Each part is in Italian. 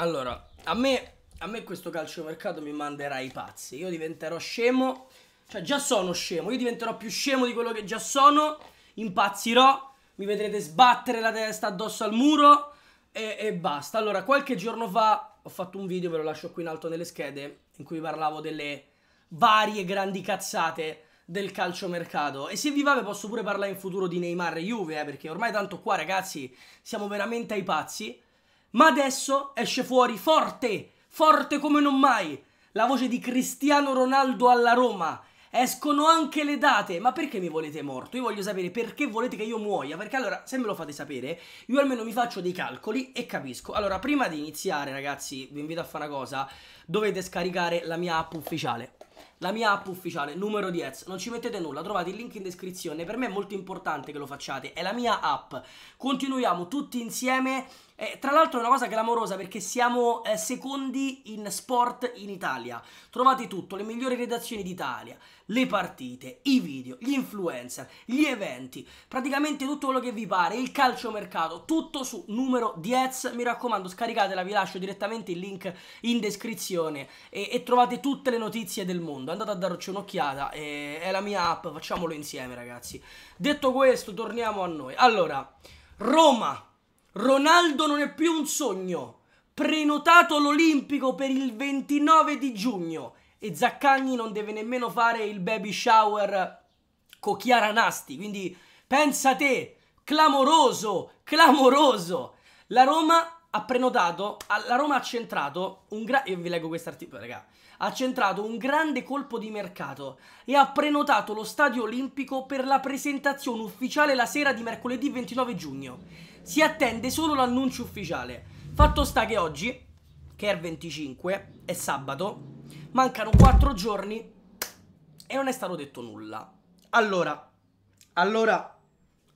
Allora, a me, a me questo calciomercato mi manderà i pazzi. Io diventerò scemo. Cioè, già sono scemo. Io diventerò più scemo di quello che già sono. Impazzirò. Mi vedrete sbattere la testa addosso al muro. E, e basta. Allora, qualche giorno fa ho fatto un video, ve lo lascio qui in alto nelle schede, in cui parlavo delle varie grandi cazzate del calciomercato. E se vi va ve posso pure parlare in futuro di Neymar e Juve, eh, perché ormai tanto qua ragazzi siamo veramente ai pazzi ma adesso esce fuori forte, forte come non mai, la voce di Cristiano Ronaldo alla Roma. Escono anche le date, ma perché mi volete morto? Io voglio sapere perché volete che io muoia, perché allora se me lo fate sapere, io almeno mi faccio dei calcoli e capisco. Allora, prima di iniziare, ragazzi, vi invito a fare una cosa, dovete scaricare la mia app ufficiale la mia app ufficiale, numero 10. Non ci mettete nulla, trovate il link in descrizione. Per me è molto importante che lo facciate, è la mia app. Continuiamo tutti insieme eh, tra l'altro è una cosa clamorosa perché siamo eh, secondi in sport in Italia. Trovate tutto, le migliori redazioni d'Italia, le partite, i video, gli influencer, gli eventi, praticamente tutto quello che vi pare, il calciomercato, tutto su numero 10. Mi raccomando, scaricatela, vi lascio direttamente il link in descrizione e, e trovate tutte le notizie del mondo. Andate a darci un'occhiata, eh, è la mia app, facciamolo insieme ragazzi. Detto questo, torniamo a noi. Allora, Roma Ronaldo non è più un sogno. Prenotato l'Olimpico per il 29 di giugno. E Zaccagni non deve nemmeno fare il baby shower con Chiara Nasti. Quindi pensa te, clamoroso, clamoroso. La Roma ha prenotato, la Roma ha centrato un grande... Io vi leggo questo articolo, raga ha centrato un grande colpo di mercato e ha prenotato lo Stadio Olimpico per la presentazione ufficiale la sera di mercoledì 29 giugno. Si attende solo l'annuncio ufficiale. Fatto sta che oggi, che è il 25, è sabato, mancano 4 giorni e non è stato detto nulla. Allora, allora,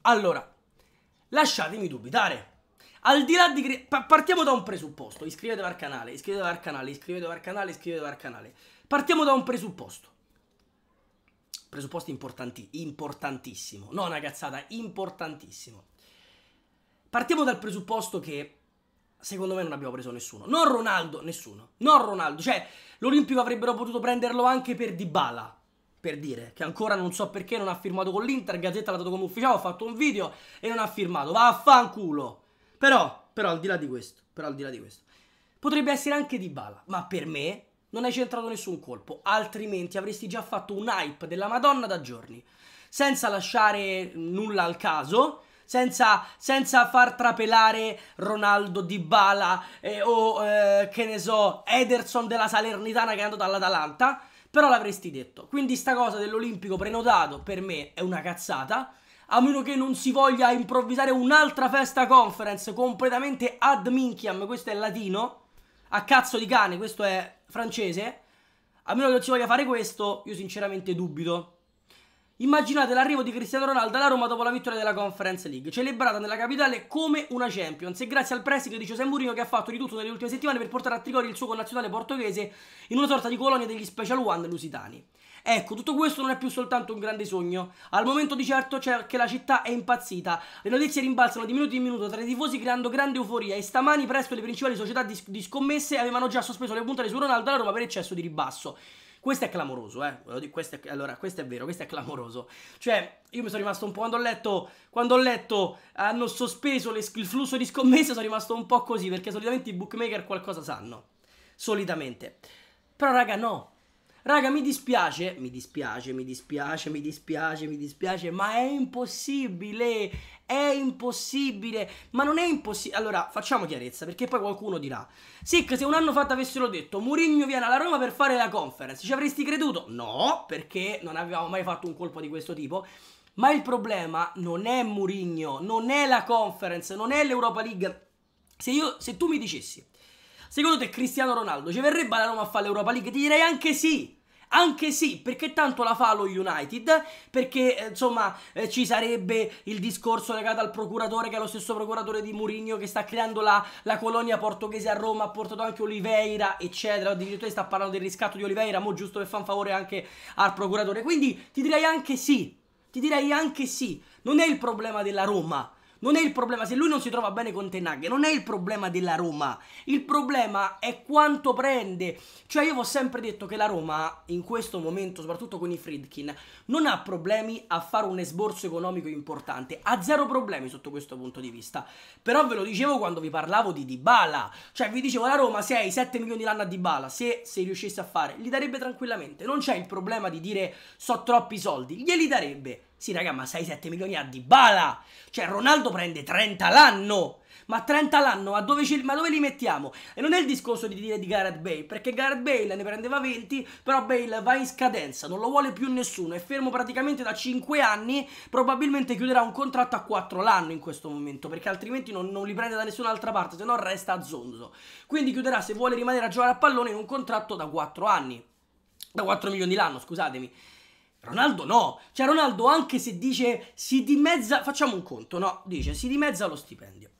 allora, lasciatemi dubitare. Al di là di... Partiamo da un presupposto. Iscrivetevi al canale, iscrivetevi al canale, iscrivetevi al canale, iscrivetevi al canale. Partiamo da un presupposto. Presupposto importanti, importantissimo. No, una cazzata, importantissimo. Partiamo dal presupposto che secondo me non abbiamo preso nessuno. Non Ronaldo, nessuno. Non Ronaldo. Cioè, l'Olimpico avrebbero potuto prenderlo anche per Dybala. Per dire che ancora non so perché non ha firmato con l'Inter. Gazzetta l'ha dato come ufficiale, ho fatto un video e non ha firmato. Vaffanculo. Però, però al di là di questo, però al di là di questo, potrebbe essere anche di bala, ma per me non hai centrato nessun colpo, altrimenti avresti già fatto un hype della Madonna da giorni, senza lasciare nulla al caso. Senza, senza far trapelare Ronaldo di Bala eh, o eh, che ne so, Ederson della Salernitana che è andato all'Atalanta, però l'avresti detto. Quindi sta cosa dell'Olimpico prenotato per me è una cazzata, a meno che non si voglia improvvisare un'altra festa conference completamente ad minchiam, questo è latino, a cazzo di cane, questo è francese, a meno che non si voglia fare questo, io sinceramente dubito. Immaginate l'arrivo di Cristiano Ronaldo alla Roma dopo la vittoria della Conference League, celebrata nella capitale come una Champions e grazie al pressing di José Mourinho che ha fatto di tutto nelle ultime settimane per portare a Trigori il suo connazionale portoghese in una sorta di colonia degli Special One lusitani. Ecco, tutto questo non è più soltanto un grande sogno. Al momento di certo c'è che la città è impazzita. Le notizie rimbalzano di minuto in minuto tra i tifosi creando grande euforia e stamani presto le principali società di, di scommesse avevano già sospeso le puntate su Ronaldo alla Roma per eccesso di ribasso. Questo è clamoroso, eh. Questo è, allora, questo è vero, questo è clamoroso. Cioè, io mi sono rimasto un po'. Quando ho letto, quando ho letto hanno sospeso le, il flusso di scommesse, sono rimasto un po' così, perché solitamente i bookmaker qualcosa sanno. Solitamente. Però, raga, no. Raga, mi dispiace, mi dispiace, mi dispiace, mi dispiace, mi dispiace, ma è impossibile, è impossibile, ma non è impossibile. Allora, facciamo chiarezza, perché poi qualcuno dirà, Sic, se un anno fa ti avessero detto, Murigno viene alla Roma per fare la conference, ci avresti creduto? No, perché non avevamo mai fatto un colpo di questo tipo. Ma il problema non è Murigno, non è la conference, non è l'Europa League. Se, io, se tu mi dicessi, Secondo te Cristiano Ronaldo ci verrebbe la Roma a fare l'Europa League? Ti direi anche sì. Anche sì, perché tanto la fa lo United, perché eh, insomma eh, ci sarebbe il discorso legato al procuratore che è lo stesso procuratore di Mourinho che sta creando la, la, colonia portoghese a Roma, ha portato anche Oliveira, eccetera, addirittura sta parlando del riscatto di Oliveira, mo giusto per un favore anche al procuratore, quindi ti direi anche sì, ti direi anche sì, non è il problema della Roma, non è il problema, se lui non si trova bene con Tenag, non è il problema della Roma. Il problema è quanto prende. Cioè io vi ho sempre detto che la Roma, in questo momento, soprattutto con i Friedkin, non ha problemi a fare un esborso economico importante. Ha zero problemi sotto questo punto di vista. Però ve lo dicevo quando vi parlavo di Dybala. Cioè vi dicevo la Roma se hai 7 milioni l'anno a Dybala, se, se riuscisse a fare, gli darebbe tranquillamente. Non c'è il problema di dire so troppi soldi, glieli darebbe. Sì, raga, ma 6-7 milioni a Dybala. Cioè, Ronaldo prende 30 l'anno. Ma 30 l'anno, ma dove, ma dove, li mettiamo? E non è il discorso di dire di Gareth Bale, perché Gareth Bale ne prendeva 20, però Bale va in scadenza, non lo vuole più nessuno, è fermo praticamente da 5 anni, probabilmente chiuderà un contratto a 4 l'anno in questo momento, perché altrimenti non, non li prende da nessun'altra parte, se no resta a zonzo. Quindi chiuderà, se vuole rimanere a giocare a pallone, in un contratto da 4 anni, da 4 milioni l'anno, scusatemi. Ronaldo no, cioè Ronaldo anche se dice si dimezza, facciamo un conto, no, dice si dimezza lo stipendio.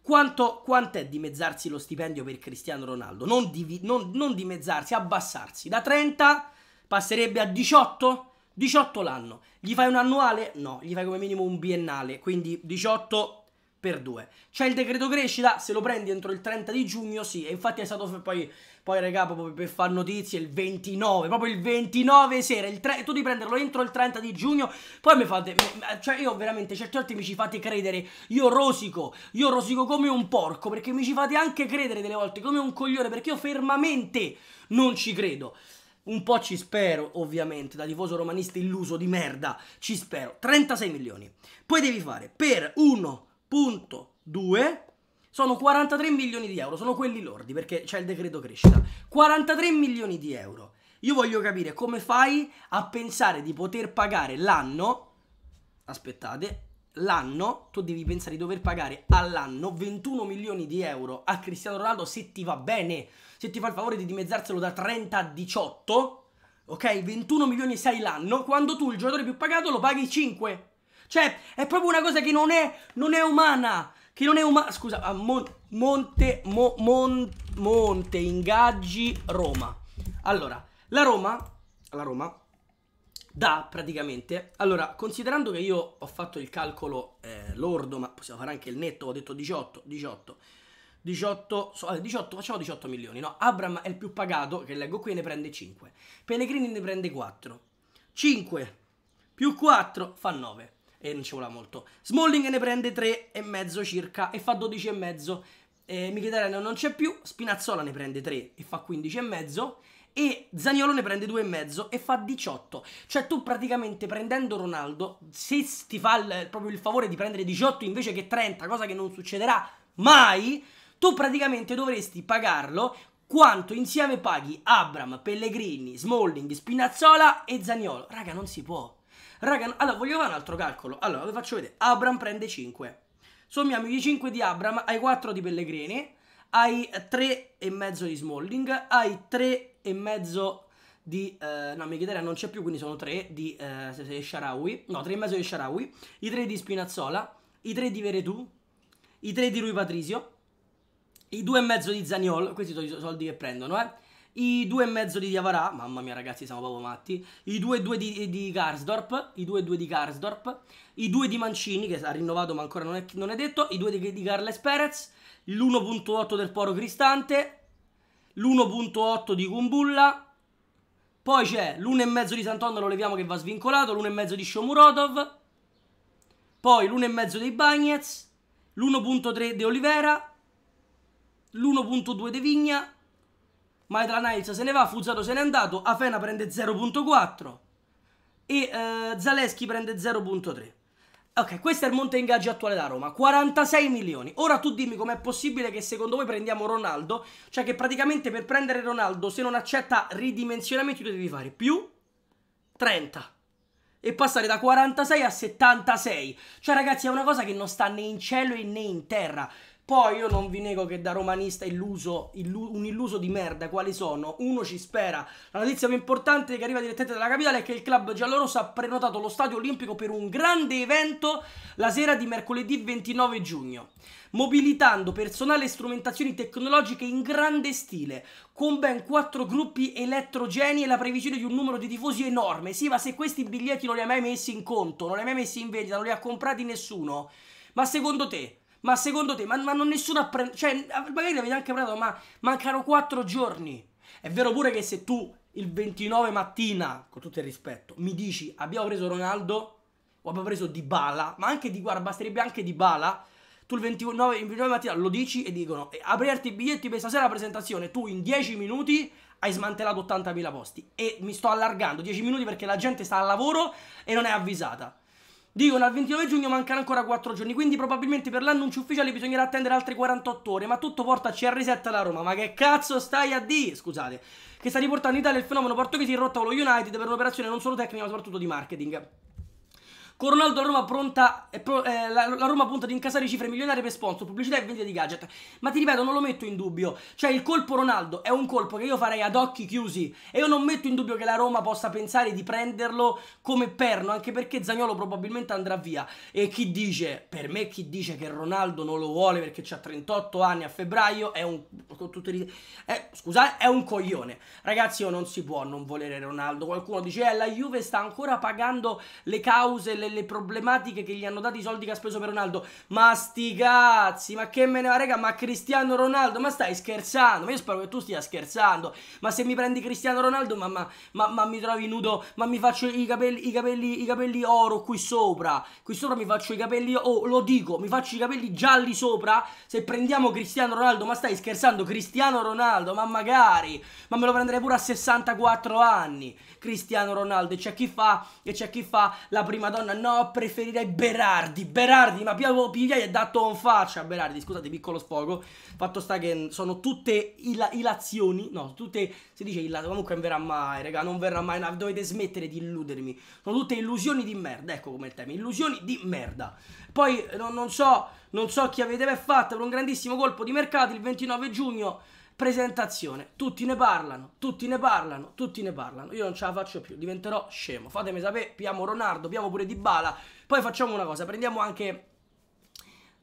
Quanto, quanto è dimezzarsi lo stipendio per Cristiano Ronaldo? Non, divi, non, non dimezzarsi, abbassarsi. Da 30 passerebbe a 18? 18 l'anno. Gli fai un annuale? No, gli fai come minimo un biennale, quindi 18 per due. C'è il decreto crescita, se lo prendi entro il 30 di giugno, sì, e infatti è stato poi, poi regà, proprio per far notizie, il 29, proprio il 29 sera, il tre, tu devi prenderlo entro il 30 di giugno, poi mi fate, cioè io veramente, certe volte mi ci fate credere, io rosico, io rosico come un porco, perché mi ci fate anche credere delle volte, come un coglione, perché io fermamente non ci credo. Un po' ci spero, ovviamente, da tifoso romanista illuso di merda, ci spero. 36 milioni. Poi devi fare per uno punto 2 sono 43 milioni di euro, sono quelli lordi perché c'è il decreto crescita. 43 milioni di euro. Io voglio capire come fai a pensare di poter pagare l'anno, aspettate, l'anno, tu devi pensare di dover pagare all'anno 21 milioni di euro a Cristiano Ronaldo se ti va bene, se ti fa il favore di dimezzarselo da 30 a 18, ok? 21 milioni e l'anno, quando tu il giocatore più pagato lo paghi 5. Cioè, è proprio una cosa che non è, non è umana. Che non è umana. Scusa, a Mon Monte, Mo Mon Monte Ingaggi Roma. Allora, la Roma, la Roma Da praticamente. Allora, considerando che io ho fatto il calcolo eh, lordo, ma possiamo fare anche il netto, ho detto 18, 18. 18, so, 18, eh, facciamo 18 milioni, no? Abram è il più pagato, che leggo qui, ne prende 5. Pellegrini ne prende 4. 5 più 4 fa 9 e non ci vola molto. Smalling ne prende 3 e mezzo circa e fa 12 12,5. Eh, Mkhitaryan non c'è più, Spinazzola ne prende 3 e fa 15 e mezzo e Zaniolo ne prende 2,5 e fa 18. Cioè tu praticamente prendendo Ronaldo, se ti fa il, proprio il favore di prendere 18 invece che 30, cosa che non succederà mai, tu praticamente dovresti pagarlo quanto insieme paghi Abram, Pellegrini, Smalling, Spinazzola e Zaniolo. Raga, non si può. Raga, allora voglio fare un altro calcolo. Allora, vi faccio vedere. Abram prende 5. Sommiamo i 5 di Abram hai 4 di Pellegrini, hai 3 e mezzo di Smalling, hai 3 e mezzo di... Eh, no, Mkhitaryan non c'è più, quindi sono 3 di eh, Sharawi. No, 3 e mezzo di Sharawi, i 3 di Spinazzola, i 3 di Veretù, i 3 di Rui Patrizio, i 2 e mezzo di Zaniol, questi sono i soldi che prendono, eh i due e mezzo di Diavarà, mamma mia ragazzi siamo proprio matti, i due 2,2 di, di Garsdorp, i due e due di Garsdorp, i due di Mancini che ha rinnovato ma ancora non è, non è detto, i due di, di Carles Perez, l'1.8 del Poro Cristante, l'1.8 di Kumbulla, poi c'è l'1,5 di Santon, lo leviamo che va svincolato, l'1,5 di Shomurodov, poi l'1,5 dei Bagnets, l'1.3 di Olivera, l'1.2 di Vigna, Maitra Niles se ne va, Fuzzato se n'è andato, Afena prende 0.4 e eh, Zaleschi prende 0.3. Ok, questo è il monte ingaggi attuale da Roma, 46 milioni. Ora tu dimmi com'è possibile che secondo voi prendiamo Ronaldo, cioè che praticamente per prendere Ronaldo se non accetta ridimensionamenti tu devi fare più 30 e passare da 46 a 76. Cioè ragazzi è una cosa che non sta né in cielo né in terra. Poi io non vi nego che da romanista illuso, illu- un illuso di merda, quali sono? Uno ci spera. La notizia più importante che arriva direttamente dalla capitale è che il club giallorosso ha prenotato lo stadio olimpico per un grande evento la sera di mercoledì 29 giugno, mobilitando personale e strumentazioni tecnologiche in grande stile, con ben quattro gruppi elettrogeni e la previsione di un numero di tifosi enorme. Sì, ma se questi biglietti non li ha mai messi in conto, non li ha mai messi in vendita, non li ha comprati nessuno, ma secondo te ma secondo te, ma, ma non nessuno ha preso. Cioè, magari avete anche preso, ma mancano quattro giorni. È vero pure che se tu il 29 mattina, con tutto il rispetto, mi dici abbiamo preso Ronaldo o abbiamo preso Dybala, ma anche di guarda, basterebbe anche Dybala. Tu il 29, il 29 mattina lo dici e dicono aprirti i biglietti per stasera la presentazione, tu in 10 minuti hai smantellato 80.000 posti e mi sto allargando 10 minuti perché la gente sta al lavoro e non è avvisata. Dicono al 29 giugno mancano ancora 4 giorni, quindi probabilmente per l'annuncio ufficiale bisognerà attendere altre 48 ore, ma tutto porta a CR7 alla Roma. Ma che cazzo stai a di? Scusate. Che sta riportando in Italia il fenomeno portoghese in rotta con lo United per un'operazione non solo tecnica ma soprattutto di marketing. Con Ronaldo la Roma, pronta, eh, pro, eh, la, la Roma punta ad incasare cifre milionarie per sponsor, pubblicità e vendita di gadget. Ma ti ripeto, non lo metto in dubbio. Cioè, il colpo Ronaldo è un colpo che io farei ad occhi chiusi. E io non metto in dubbio che la Roma possa pensare di prenderlo come perno, anche perché Zagnolo probabilmente andrà via. E chi dice, per me chi dice che Ronaldo non lo vuole perché c'ha 38 anni a febbraio, è un... Eh, scusate, è un coglione. Ragazzi, io non si può non volere Ronaldo. Qualcuno dice, eh, la Juve sta ancora pagando le cause, le delle problematiche che gli hanno dato i soldi che ha speso per Ronaldo. Ma sti cazzi, ma che me ne va, raga, ma Cristiano Ronaldo, ma stai scherzando? Ma io spero che tu stia scherzando. Ma se mi prendi Cristiano Ronaldo, ma, ma, ma, ma mi trovi nudo, ma mi faccio i capelli, i capelli, i capelli oro qui sopra. Qui sopra mi faccio i capelli, oh, lo dico, mi faccio i capelli gialli sopra. Se prendiamo Cristiano Ronaldo, ma stai scherzando? Cristiano Ronaldo, ma magari, ma me lo prenderei pure a 64 anni. Cristiano Ronaldo, e c'è chi fa, e c'è chi fa la prima donna Madonna, no, preferirei Berardi. Berardi, ma Piavo Pigliai è dato un faccia a Berardi. Scusate, piccolo sfogo. Fatto sta che sono tutte il ilazioni. No, tutte. Si dice ilazioni. Comunque non verrà mai, raga. Non verrà mai. Dovete smettere di illudermi. Sono tutte illusioni di merda. Ecco come il tema. Illusioni di merda. Poi non, non so. Non so chi avete mai fatto per un grandissimo colpo di mercato il 29 giugno presentazione. Tutti ne parlano, tutti ne parlano, tutti ne parlano. Io non ce la faccio più, diventerò scemo. Fatemi sapere, piamo Ronaldo, piamo pure Dybala. Poi facciamo una cosa, prendiamo anche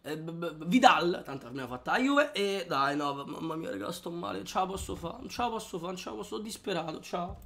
eh, Vidal, tanto abbiamo fatto la Juve e dai no, mamma mia raga sto male, ciao posso fare, ciao posso fare, ciao posso, disperato, ciao.